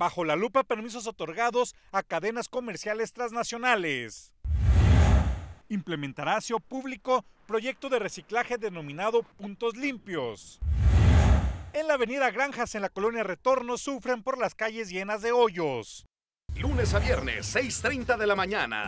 bajo la lupa permisos otorgados a cadenas comerciales transnacionales. Implementará SEO público proyecto de reciclaje denominado Puntos Limpios. En la avenida Granjas, en la colonia Retorno, sufren por las calles llenas de hoyos. Lunes a viernes, 6.30 de la mañana.